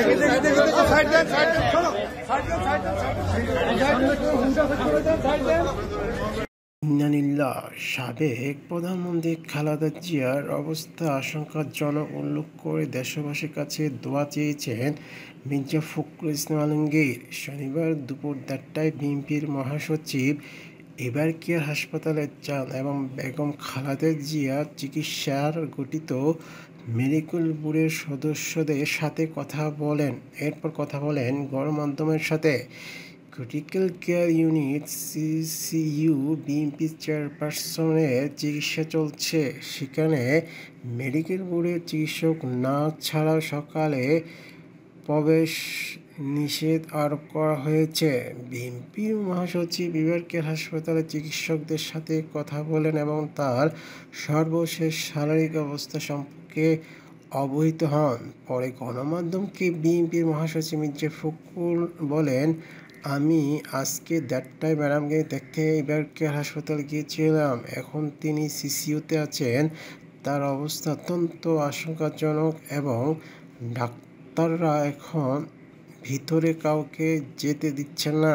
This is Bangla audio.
সাবেক প্রধানমন্ত্রী খালেদা জিয়ার অবস্থা আশঙ্কাজনক উল্লেখ করে দেশবাসীর কাছে দোয়া চেয়েছেন মির্জা ফখরুল ইসলাম আলমগীর শনিবার দুপুর দেড়টায় বিএনপির মহাসচিব এবার কেয়ার হাসপাতালে যান এবং বেগম খালেদা জিয়ার চিকিৎসার গঠিত মেরিকুলপুরের সদস্যদের সাথে কথা বলেন এরপর কথা বলেন গণমাধ্যমের সাথে critical care unit CCU BNP চেয়ারপারসনের চিকিৎসা চলছে সেখানে মেডিকেল বোর্ডের চিকিৎসক না ছাড়া সকালে প্রবেশ নিষেধ আরোপ করা হয়েছে বিএনপির মহাসচিব ইবারকের হাসপাতালে চিকিৎসকদের সাথে কথা বলেন এবং তার সর্বশেষ শারীরিক অবস্থা সম্পর্কে অবহিত হন পরে গণমাধ্যমকে বিএনপির মহাসচিব মির্জা ফখরুল বলেন আমি আজকে দেড়টায় ম্যাডামকে দেখতে ইবারকে হাসপাতাল গিয়েছিলাম এখন তিনি সিসিউতে আছেন তার অবস্থা অত্যন্ত আশঙ্কাজনক এবং ডাক্তার ডাক্তাররা এখন ভিতরে কাউকে যেতে দিচ্ছে না